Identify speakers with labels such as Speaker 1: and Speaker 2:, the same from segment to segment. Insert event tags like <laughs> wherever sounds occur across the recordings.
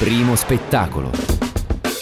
Speaker 1: Primo spettacolo.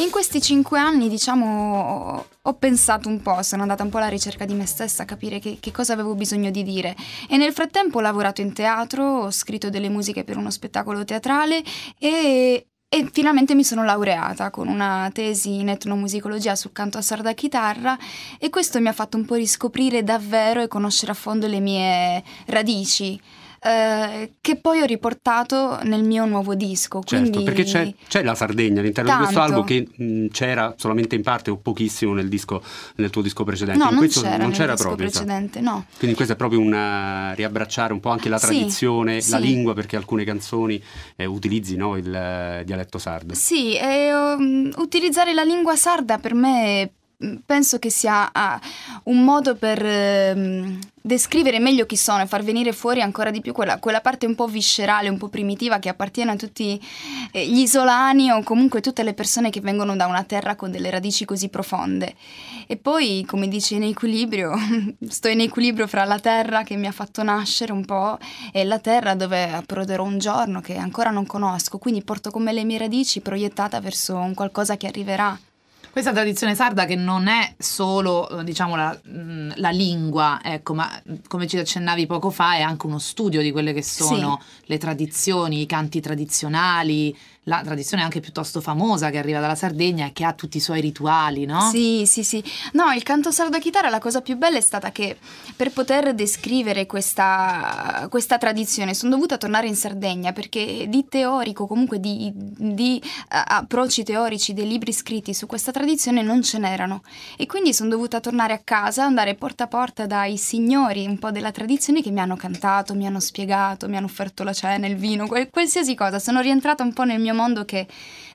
Speaker 2: In questi cinque anni, diciamo, ho pensato un po', sono andata un po' alla ricerca di me stessa a capire che, che, cosa avevo bisogno di dire e nel frattempo ho lavorato in teatro, ho scritto delle musiche per uno spettacolo teatrale e, e finalmente mi sono laureata con una tesi in etnomusicologia sul canto a sarda chitarra e questo mi ha fatto un po' riscoprire davvero e conoscere a fondo le mie radici. Eh, che poi ho riportato nel mio nuovo disco. Certo, perché c'è,
Speaker 3: c'è, la Sardegna all'interno tanto. di questo album che mh, mm, c'era solamente in parte o pochissimo nel, disco, nel tuo disco precedente. No, in non questo c'era, non c'era proprio. Esatto. No. Quindi questo è proprio un riabbracciare un po' anche la tradizione, sì, la sì. lingua, perché alcune canzoni eh, utilizzi no, il dialetto sardo.
Speaker 2: Sì, eh, utilizzare la lingua sarda per me è Mm, penso che sia ah, un modo per eh, descrivere meglio chi sono e far venire fuori ancora di più quella, quella parte un po' viscerale, un po' primitiva che appartiene a tutti eh, gli isolani o comunque tutte le persone che vengono da una terra con delle radici così profonde. E poi, come dice in equilibrio, <laughs> sto in equilibrio fra la terra che mi ha fatto nascere un po' e la terra dove approderò un giorno che ancora non conosco, quindi porto con me le mie radici proiettate verso un qualcosa che arriverà.
Speaker 1: Questa tradizione sarda che non è solo eh, diciamo, la, mm, la, lingua, ecco, ma mm, come ci accennavi poco fa è anche uno studio di quelle che sono sì. le tradizioni, i canti tradizionali, la tradizione anche piuttosto famosa che arriva dalla Sardegna e che ha tutti i suoi rituali, no? Sì, sì, sì.
Speaker 2: No, il canto sardo chitarra la cosa più bella è stata che per poter descrivere questa, questa tradizione sono dovuta tornare in Sardegna perché di teorico, comunque di, di eh, approcci teorici, dei libri scritti su questa tradizione, tradizione non ce n'erano e quindi sono dovuta tornare a casa, andare porta a porta dai signori un po' della tradizione che mi hanno cantato, mi hanno spiegato, mi hanno offerto la cena, il vino, qualsiasi cosa. Sono rientrata un po' nel mio mondo che,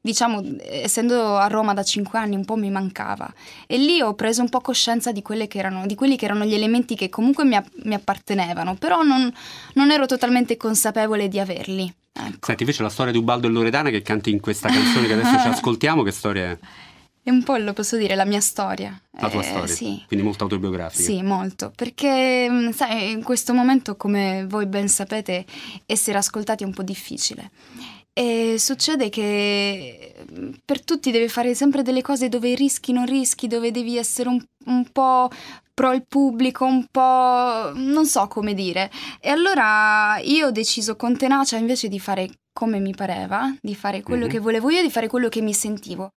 Speaker 2: diciamo, essendo a Roma da cinque anni un po' mi mancava e lì ho preso un po' coscienza di, che erano, di quelli che erano gli elementi che comunque mi, mi appartenevano, però non, non ero totalmente consapevole di averli.
Speaker 3: Ecco. Senti, invece la storia di Ubaldo e Loredana che canti in questa canzone che adesso ci <laughs> ascoltiamo, che storia è?
Speaker 2: È un po', lo posso dire, la mia storia.
Speaker 3: La tua eh, storia? Sì. Quindi molto autobiografica. Sì,
Speaker 2: molto. Perché, mm, sai, in questo momento, come voi ben sapete, essere ascoltati è un po' difficile. E succede che mm, per tutti devi fare sempre delle cose dove rischi, non rischi, dove devi essere un, un po' pro il pubblico, un po' non so come dire. E allora io ho deciso con tenacia invece di fare come mi pareva, di fare quello mm-hmm. che volevo io, di fare quello che mi sentivo.